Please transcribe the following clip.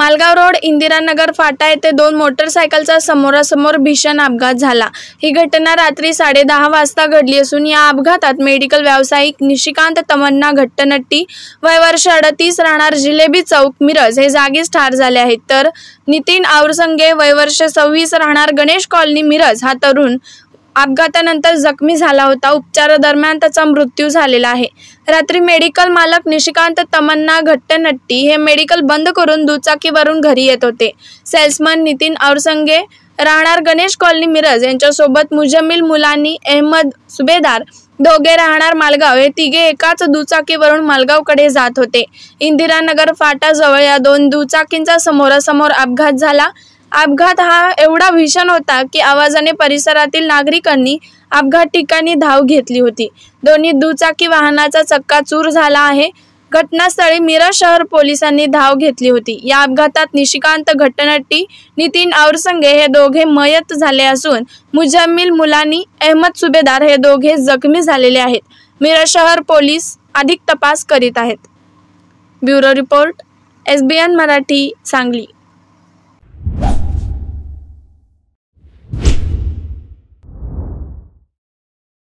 Malgaon road Indiranagar फाटा येथे दोन मोटरसायकलचा समोरासमोर भीषण अपघात झाला ही घटना रात्री साडे वाजता घडली असून या अपघातात मेडिकल व्यावसायिक निशिकांत तमन्ना घट्टनट्टी वय वर्ष अडतीस राहणार जिलेबी चौक मिरज हे जागीच ठार झाले आहेत तर नितीन आवरसंगे वयवर्ष सव्वीस राहणार गणेश कॉलनी मिरज हा तरुण अपघातानंतर जखमी झाला होता उपचारादरम्यान त्याचा मृत्यू झालेला आहे रात्री मेडिकल मालक निशिकांत तमन्ना घट्टनट्टी हे मेडिकल बंद करून दुचाकीवरून घरी येत होते सेल्समन नितीन औरसंगे राहणार गणेश कॉलनी मिरज यांच्यासोबत मुजमिल मुलानी अहमद सुभेदार दोघे राहणार मालगाव हे तिघे एकाच दुचाकीवरून मालगावकडे जात होते इंदिरानगर फाटाजवळ या दोन दुचाकींचा समोरासमोर अपघात झाला अपघात हा एवढा भीषण होता की आवाजाने परिसरातील नागरिकांनी अपघात ठिकाणी धाव घेतली होती दोन्ही दुचाकी वाहनाचा चक्का चूर झाला आहे घटनास्थळी मिरज शहर पोलिसांनी धाव घेतली होती या अपघातात निशिकांत घटनट्टी नितीन औरसंगे हे दोघे मयत झाले असून मुजम्मिल मुलानी अहमद सुभेदार हे दोघे जखमी झालेले आहेत मिरज शहर पोलीस अधिक तपास करीत आहेत bureau report S B N Marathi Sangli